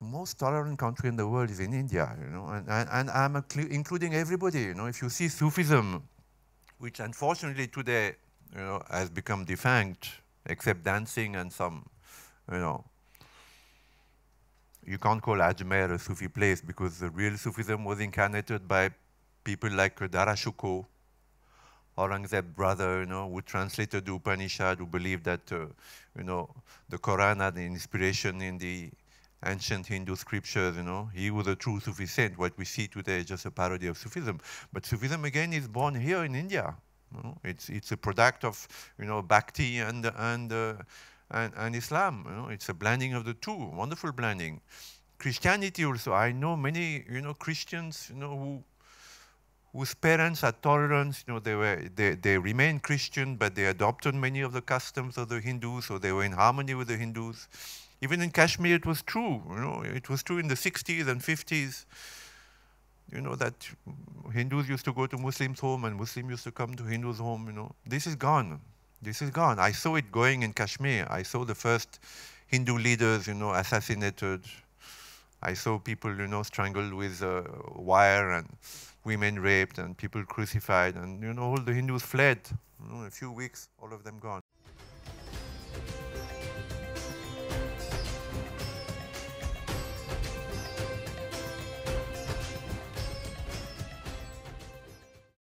most tolerant country in the world is in India, you know, and, and, and I'm including everybody, you know. If you see Sufism, which unfortunately today, you know, has become defunct, except dancing and some, you know, you can't call Ajmer a Sufi place because the real Sufism was incarnated by people like Dara Shuko, Aurangzeb's brother, you know, who translated the Upanishad, who believed that, uh, you know, the Quran had an inspiration in the ancient Hindu scriptures, you know. He was a true Sufi saint. What we see today is just a parody of Sufism. But Sufism, again, is born here in India. You know? It's, it's a product of, you know, Bhakti and, and, uh, and, and, Islam. You know? It's a blending of the two, wonderful blending. Christianity also, I know many, you know, Christians, you know, who, whose parents are tolerant, you know, they, were, they, they remain Christian, but they adopted many of the customs of the Hindus, so they were in harmony with the Hindus. Even in Kashmir, it was true. You know, it was true in the 60s and 50s. You know that Hindus used to go to Muslims' home and Muslims used to come to Hindus' home. You know, this is gone. This is gone. I saw it going in Kashmir. I saw the first Hindu leaders, you know, assassinated. I saw people, you know, strangled with uh, wire and women raped and people crucified. And, you know, all the Hindus fled. You know, in a few weeks, all of them gone.